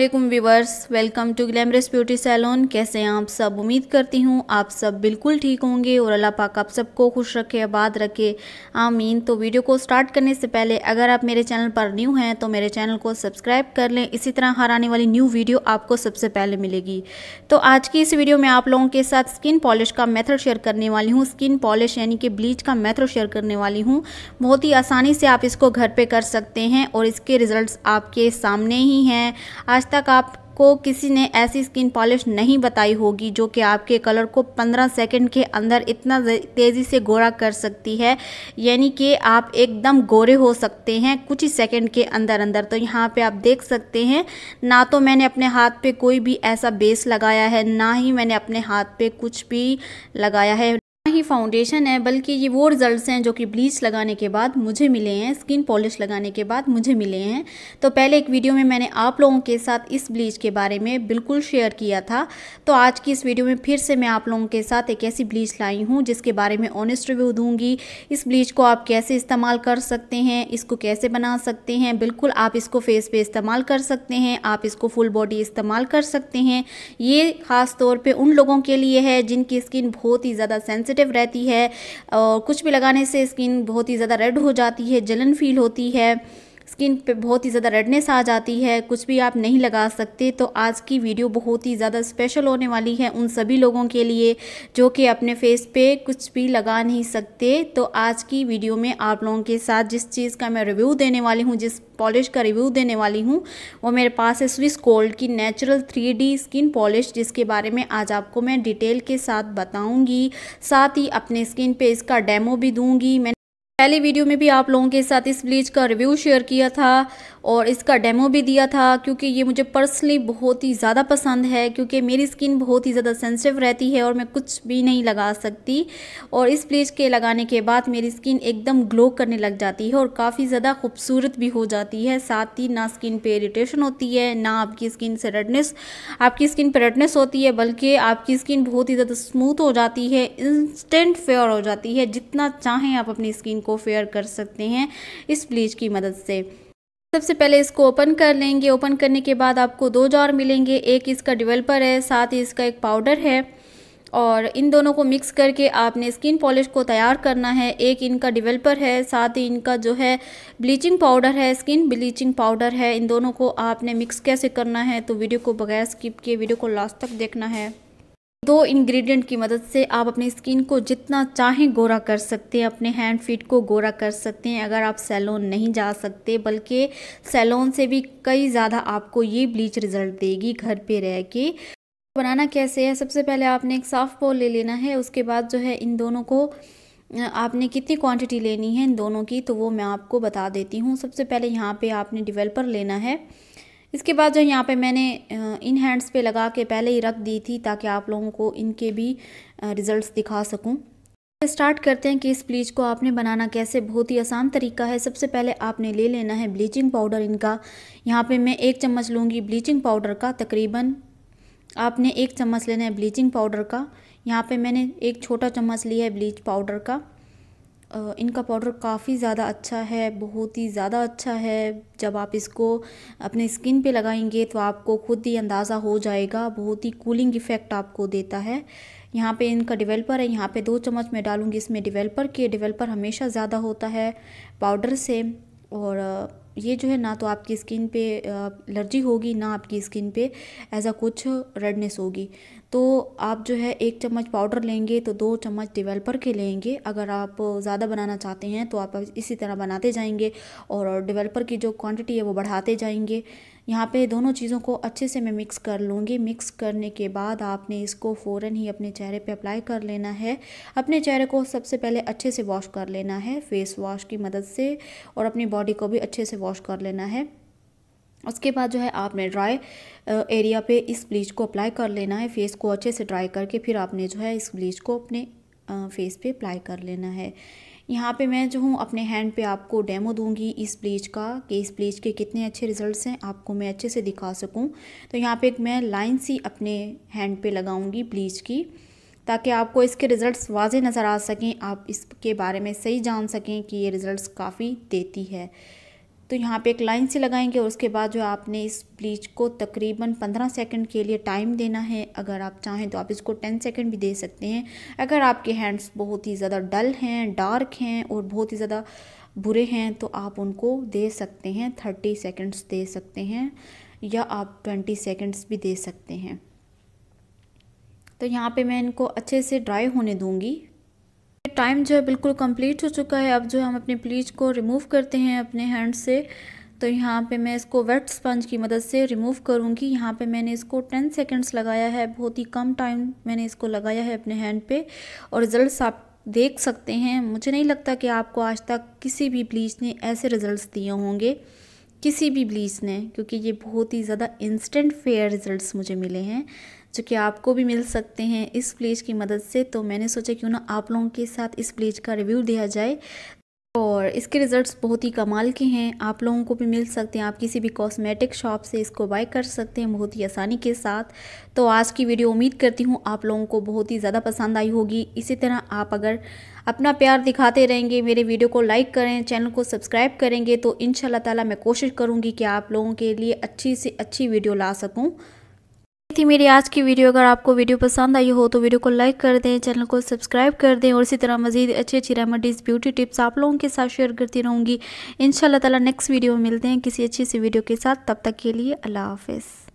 वालेकुम viewers welcome to glamorous beauty salon कैसे हैं आप सब उम्मीद करती हूँ आप सब बिल्कुल ठीक होंगे और अल्लाह पाक आप सबको खुश रखे आबाद रखे आमीन तो वीडियो को स्टार्ट करने से पहले अगर आप मेरे चैनल पर न्यू हैं तो मेरे चैनल को सब्सक्राइब कर लें इसी तरह हर आने वाली न्यू वीडियो आपको सबसे पहले मिलेगी तो आज की इस वीडियो में आप लोगों के साथ स्किन पॉलिश का मेथड शेयर करने वाली हूँ स्किन पॉलिश यानी कि ब्लीच का मेथड शेयर करने वाली हूँ बहुत ही आसानी से आप इसको घर पर कर सकते हैं और इसके रिज़ल्ट आपके सामने ही हैं आज तक आपको किसी ने ऐसी स्किन पॉलिश नहीं बताई होगी जो कि आपके कलर को 15 सेकंड के अंदर इतना तेज़ी से गोरा कर सकती है यानी कि आप एकदम गोरे हो सकते हैं कुछ ही सेकंड के अंदर अंदर तो यहाँ पे आप देख सकते हैं ना तो मैंने अपने हाथ पे कोई भी ऐसा बेस लगाया है ना ही मैंने अपने हाथ पे कुछ भी लगाया है ही फाउंडेशन है बल्कि ये वो रिजल्ट्स हैं जो कि ब्लीच लगाने के बाद मुझे मिले हैं स्किन पॉलिश लगाने के बाद मुझे मिले हैं तो पहले एक वीडियो में मैंने आप लोगों के साथ इस ब्लीच के बारे में बिल्कुल शेयर किया था तो आज की इस वीडियो में फिर से मैं आप लोगों के साथ एक ऐसी ब्लीच लाई हूँ जिसके बारे में ऑनेस्ट रिव्यू दूँगी इस ब्लीच को आप कैसे इस्तेमाल कर सकते हैं इसको कैसे बना सकते हैं बिल्कुल आप इसको फेस पे इस्तेमाल कर सकते हैं आप इसको फुल बॉडी इस्तेमाल कर सकते हैं ये ख़ास तौर पे उन लोगों के लिए है जिनकी स्किन बहुत ही ज़्यादा सेंसिटिव सेंसिटिव रहती है और कुछ भी लगाने से स्किन बहुत ही ज़्यादा रेड हो जाती है जलन फील होती है स्किन पे बहुत ही ज़्यादा रेडनेस आ जाती है कुछ भी आप नहीं लगा सकते तो आज की वीडियो बहुत ही ज़्यादा स्पेशल होने वाली है उन सभी लोगों के लिए जो कि अपने फेस पे कुछ भी लगा नहीं सकते तो आज की वीडियो में आप लोगों के साथ जिस चीज़ का मैं रिव्यू देने वाली हूँ जिस पॉलिश का रिव्यू देने वाली हूँ वो मेरे पास है स्विस गोल्ड की नेचुरल थ्री स्किन पॉलिश जिसके बारे में आज आपको मैं डिटेल के साथ बताऊँगी साथ ही अपने स्किन पर इसका डेमो भी दूँगी मैं पहले वीडियो में भी आप लोगों के साथ इस ब्लीच का रिव्यू शेयर किया था और इसका डेमो भी दिया था क्योंकि ये मुझे पर्सनली बहुत ही ज़्यादा पसंद है क्योंकि मेरी स्किन बहुत ही ज़्यादा सेंसिटिव रहती है और मैं कुछ भी नहीं लगा सकती और इस ब्लीच के लगाने के बाद मेरी स्किन एकदम ग्लो करने लग जाती है और काफ़ी ज़्यादा खूबसूरत भी हो जाती है साथ ही ना स्किन पर इरीटेशन होती है ना आपकी स्किन से रेडनेस आपकी स्किन पर रेडनेस होती है बल्कि आपकी स्किन बहुत ही ज़्यादा स्मूथ हो जाती है इंस्टेंट फेयर हो जाती है जितना चाहें आप अपनी स्किन को को फेयर कर सकते हैं इस ब्लीच की मदद से सबसे पहले इसको ओपन कर लेंगे ओपन करने के बाद आपको दो जार मिलेंगे एक इसका डिवेलपर है साथ ही इसका एक पाउडर है और इन दोनों को मिक्स करके आपने स्किन पॉलिश को तैयार करना है एक इनका डिवेलपर है साथ ही इनका जो है ब्लीचिंग पाउडर है स्किन ब्लीचिंग पाउडर है इन दोनों को आपने मिक्स कैसे करना है तो वीडियो को बगैर स्किप किए वीडियो को लास्ट तक देखना है दो इंग्रेडिएंट की मदद से आप अपनी स्किन को जितना चाहें गोरा कर सकते हैं अपने हैंड फीट को गोरा कर सकते हैं अगर आप सैलून नहीं जा सकते बल्कि सैलून से भी कई ज़्यादा आपको ये ब्लीच रिज़ल्ट देगी घर पे रह के बनाना कैसे है सबसे पहले आपने एक साफ़ बोल ले लेना है उसके बाद जो है इन दोनों को आपने कितनी क्वान्टिटी लेनी है इन दोनों की तो वो मैं आपको बता देती हूँ सबसे पहले यहाँ पर आपने डिवेलपर लेना है इसके बाद जो यहाँ पे मैंने इन हैंड्स पे लगा के पहले ही रख दी थी ताकि आप लोगों को इनके भी रिज़ल्ट दिखा सकूँ स्टार्ट तो करते हैं कि इस ब्लीच को आपने बनाना कैसे बहुत ही आसान तरीका है सबसे पहले आपने ले लेना है ब्लीचिंग पाउडर इनका यहाँ पे मैं एक चम्मच लूँगी ब्लीचिंग पाउडर का तकरीबन आपने एक चम्मच लेना है ब्लीचिंग पाउडर का यहाँ पे मैंने एक छोटा चम्मच लिया है ब्लीच पाउडर का इनका पाउडर काफ़ी ज़्यादा अच्छा है बहुत ही ज़्यादा अच्छा है जब आप इसको अपने स्किन पे लगाएंगे तो आपको खुद ही अंदाज़ा हो जाएगा बहुत ही कूलिंग इफ़ेक्ट आपको देता है यहाँ पे इनका डिवेलपर है यहाँ पे दो चम्मच मैं डालूँगी इसमें डिवेलपर के डिवेलपर हमेशा ज़्यादा होता है पाउडर से और ये जो है ना तो आपकी स्किन पे एलर्जी होगी ना आपकी स्किन पे ऐसा कुछ रेडनेस होगी तो आप जो है एक चम्मच पाउडर लेंगे तो दो चम्मच डेवलपर के लेंगे अगर आप ज़्यादा बनाना चाहते हैं तो आप इसी तरह बनाते जाएंगे और डेवलपर की जो क्वांटिटी है वो बढ़ाते जाएंगे यहाँ पे दोनों चीज़ों को अच्छे से मैं मिक्स कर लूँगी मिक्स करने के बाद आपने इसको फ़ौर ही अपने चेहरे पे अप्लाई कर लेना है अपने चेहरे को सबसे पहले अच्छे से वॉश कर लेना है फेस वॉश की मदद से और अपनी बॉडी को भी अच्छे से वॉश कर लेना है उसके बाद जो है आपने ड्राई एरिया पे इस ब्लीच को अप्लाई कर लेना है फेस को अच्छे से ड्राई करके फिर आपने जो है इस ब्लीच को अपने फेस पे अप्लाई कर लेना है यहाँ पे मैं जो हूँ अपने हैंड पे आपको डेमो दूंगी इस ब्लीच का कि इस ब्लीच के कितने अच्छे रिजल्ट्स हैं आपको मैं अच्छे से दिखा सकूँ तो यहाँ पे मैं लाइन सी अपने हैंड पे लगाऊंगी ब्लीच की ताकि आपको इसके रिज़ल्ट्स वाज नज़र आ सकें आप इसके बारे में सही जान सकें कि ये रिज़ल्ट काफ़ी देती है तो यहाँ पे एक लाइन से लगाएंगे और उसके बाद जो आपने इस ब्लीच को तकरीबन 15 सेकंड के लिए टाइम देना है अगर आप चाहें तो आप इसको 10 सेकंड भी दे सकते हैं अगर आपके हैंड्स बहुत ही ज़्यादा डल हैं डार्क हैं और बहुत ही ज़्यादा बुरे हैं तो आप उनको दे सकते हैं 30 सेकंड्स दे सकते हैं या आप 20 सेकंड्स भी दे सकते हैं तो यहाँ पे मैं इनको अच्छे से ड्राई होने दूँगी टाइम जो है बिल्कुल कंप्लीट हो चुका है अब जो हम अपने ब्लीच को रिमूव करते हैं अपने हैंड से तो यहाँ पे मैं इसको वेट स्पंज की मदद से रिमूव करूँगी यहाँ पे मैंने इसको 10 सेकंड्स लगाया है बहुत ही कम टाइम मैंने इसको लगाया है अपने हैंड पे और रिज़ल्ट आप देख सकते हैं मुझे नहीं लगता कि आपको आज तक किसी भी ब्लीच ने ऐसे रिज़ल्ट दिए होंगे किसी भी ब्लीच ने क्योंकि ये बहुत ही ज़्यादा इंस्टेंट फेयर रिजल्ट्स मुझे मिले हैं जो कि आपको भी मिल सकते हैं इस ब्लीच की मदद से तो मैंने सोचा क्यों ना आप लोगों के साथ इस ब्लीच का रिव्यू दिया जाए और इसके रिज़ल्ट्स बहुत ही कमाल के हैं आप लोगों को भी मिल सकते हैं आप किसी भी कॉस्मेटिक शॉप से इसको बाय कर सकते हैं बहुत ही आसानी के साथ तो आज की वीडियो उम्मीद करती हूँ आप लोगों को बहुत ही ज़्यादा पसंद आई होगी इसी तरह आप अगर अपना प्यार दिखाते रहेंगे मेरे वीडियो को लाइक करें चैनल को सब्सक्राइब करेंगे तो इन ताला मैं कोशिश करूँगी कि आप लोगों के लिए अच्छी से अच्छी वीडियो ला सकूँ थी मेरी आज की वीडियो अगर आपको वीडियो पसंद आई हो तो वीडियो को लाइक कर दें चैनल को सब्सक्राइब कर दें और इसी तरह मजीद अच्छी अच्छी रेमेडीज़ ब्यूटी टिप्स आप लोगों के साथ शेयर करती रहूँगी इन ताला नेक्स्ट वीडियो में मिलते हैं किसी अच्छी सी वीडियो के साथ तब तक के लिए अल्लाह हाफिज़